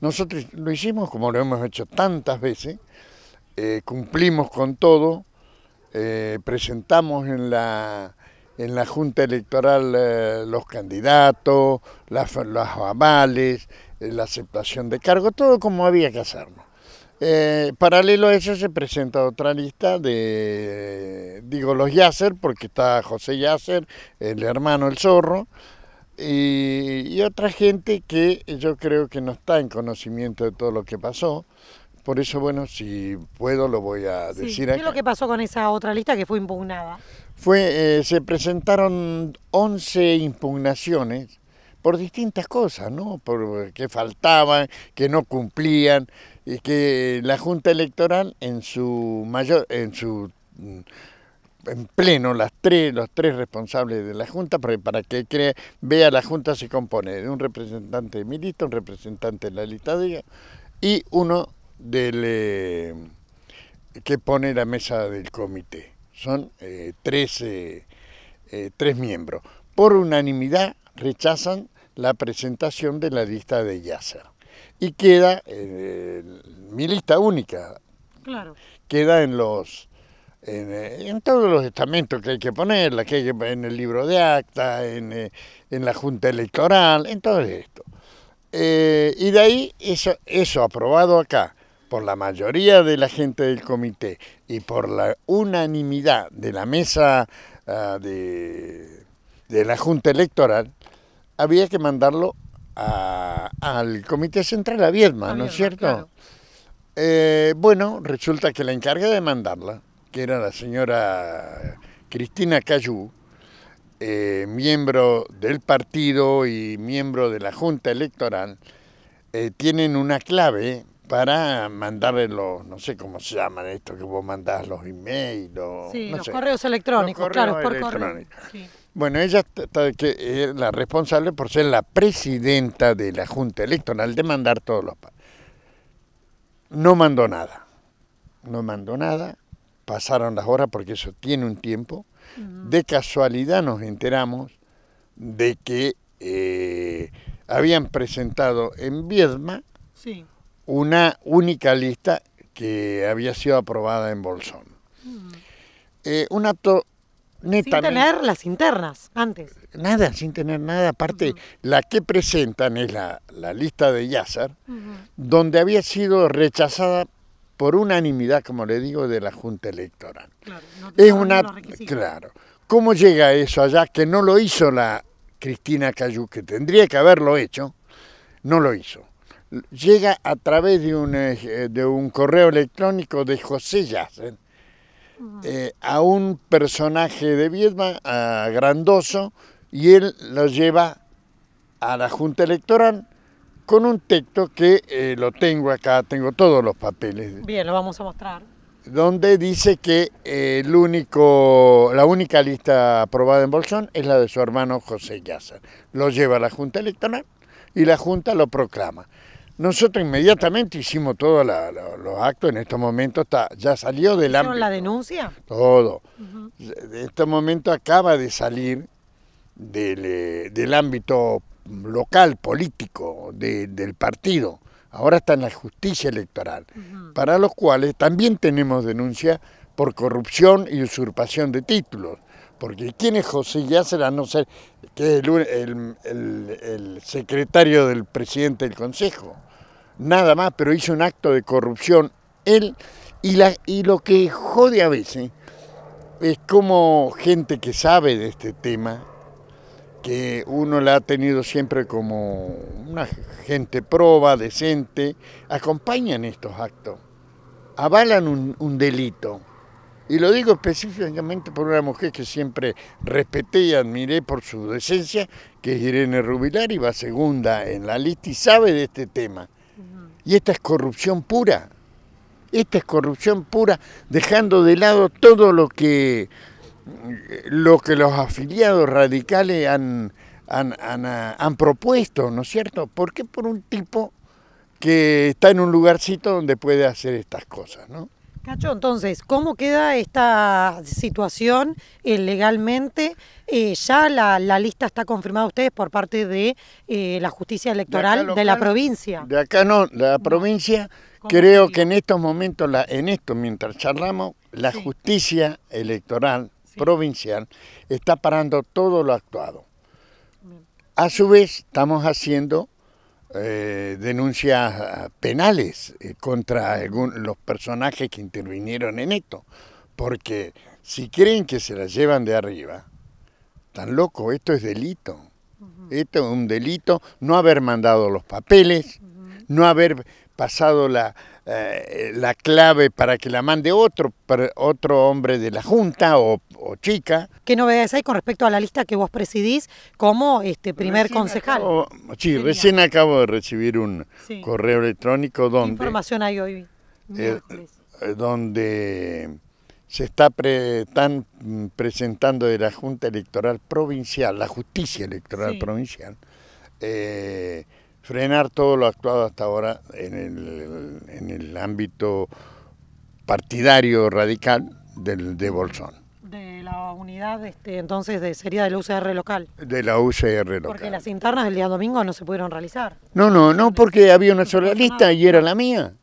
Nosotros lo hicimos como lo hemos hecho tantas veces, eh, cumplimos con todo, eh, presentamos en la, Junta Electoral eh, los candidatos, las, los avales, la aceptación de cargo, todo como había que hacerlo. paralelo a eso se presenta otra lista de, digo, los Yasser, porque está José Yasser, el hermano El Zorro, y, otra gente que yo creo que no está en conocimiento de todo lo que pasó, por eso, bueno, si puedo lo voy a decir sí, ¿Qué es lo que pasó con esa otra lista que fue impugnada? Fue, eh, se presentaron 11 impugnaciones por distintas cosas, ¿no? Por que faltaban, que no cumplían, y que la Junta Electoral en su mayor, en su mm, en pleno las tres, los tres responsables de la Junta para, que vea la Junta se compone de un representante de mi lista, un representante de la lista de y uno del, eh, que pone la mesa del comité. Son eh, tres, eh, tres miembros. Por unanimidad rechazan la presentación de la lista de Yasser. Y queda mi lista única. Claro. Queda en los eh, en, todos los estamentos que hay que poner, que, que en el libro de acta, en, eh, la Junta Electoral, en todo esto. Eh, y de ahí eso, eso aprobado acá por la mayoría de la gente del comité y por la unanimidad de la mesa ah, de, la Junta Electoral, había que mandarlo al Comité Central, a Viedma, ¿no es cierto? bueno, resulta que la encarga de mandarla que era la señora Cristina Cayú, eh, miembro del partido y miembro de la Junta Electoral, eh, tienen una clave para mandarle los, no sé cómo se llaman esto, que vos mandás los emails. Los, sí, los correos electrónicos, claro, por correo. Bueno, ella es la responsable por ser la presidenta de la Junta Electoral de mandar todos los... No mandó nada, no mandó nada, pasaron las horas porque eso tiene un tiempo. De casualidad nos enteramos de que eh, habían presentado en Viedma una única lista que había sido aprobada en Bolsón. Eh, un acto Sin tener las internas antes. Nada, sin tener nada. Aparte, la que presentan es la, la lista de Yazar, donde había sido rechazada por unanimidad, como le digo, de la Junta Electoral. Claro, es una claro. ¿Cómo llega eso allá que no lo hizo la Cristina Cayú, que tendría que haberlo hecho? No lo hizo. Llega a través de un, eh, correo electrónico de José Yacen eh, a un personaje de Viedma, a Grandoso, y él lo lleva a la Junta Electoral con un texto que eh, lo tengo acá, tengo todos los papeles. Bien, lo vamos a mostrar. Donde dice que eh, el único, la única lista aprobada en Bolsón es la de su hermano José Yazar. Lo lleva a la Junta Electoral y la Junta lo proclama. Nosotros inmediatamente hicimos todos los actos, en estos momentos está, ya salió del ámbito. la denuncia? Todo. En estos momentos este momento acaba de salir del, eh, del ámbito local político del partido, ahora está en la justicia electoral, para los cuales también tenemos denuncia por corrupción y usurpación de títulos. Porque ¿quién es José Yácer a no ser que es el, secretario del presidente del Consejo? Nada más, pero hizo un acto de corrupción él. Y, la, y lo que jode a veces es como gente que sabe de este tema que uno la ha tenido siempre como una gente proba, decente, acompañan estos actos, avalan un, delito. Y lo digo específicamente por una mujer que siempre respeté y admiré por su decencia, que es Irene Rubilar y va segunda en la lista y sabe de este tema. Y esta es corrupción pura. Esta es corrupción pura, dejando de lado todo lo que lo que los afiliados radicales han, ah, han, propuesto, ¿no es cierto? ¿Por qué por un tipo que está en un lugarcito donde puede hacer estas cosas, ¿no? Cacho, entonces, ¿cómo queda esta situación eh, legalmente? Eh, ya la, la, lista está confirmada ustedes por parte de eh, la justicia electoral de, la provincia. De acá no, la provincia, creo que en estos momentos, la, en esto, mientras charlamos, la justicia electoral provincial está parando todo lo actuado. A su vez, estamos haciendo eh, denuncias eh, penales eh, contra los personajes que intervinieron en esto, porque si creen que se las llevan de arriba, tan loco, esto es delito. Esto es un delito, no haber mandado los papeles, no haber pasado la, eh, la clave para que la mande otro, otro hombre de la Junta o, chica. ¿Qué novedades hay con respecto a la lista que vos presidís como este primer concejal? Oh, sí, recién acabo de recibir un correo electrónico donde... ¿Qué información hay hoy? Eh, eh, donde se está están presentando de la Junta Electoral Provincial, la Justicia Electoral Provincial, eh, frenar todo lo actuado hasta ahora en el, en el ámbito partidario radical del, de Bolsón. De la unidad, este, entonces, de, sería del UCR local. De la UCR local. Porque las internas el día domingo no se pudieron realizar. No, no, no, porque había una sola lista y era la mía.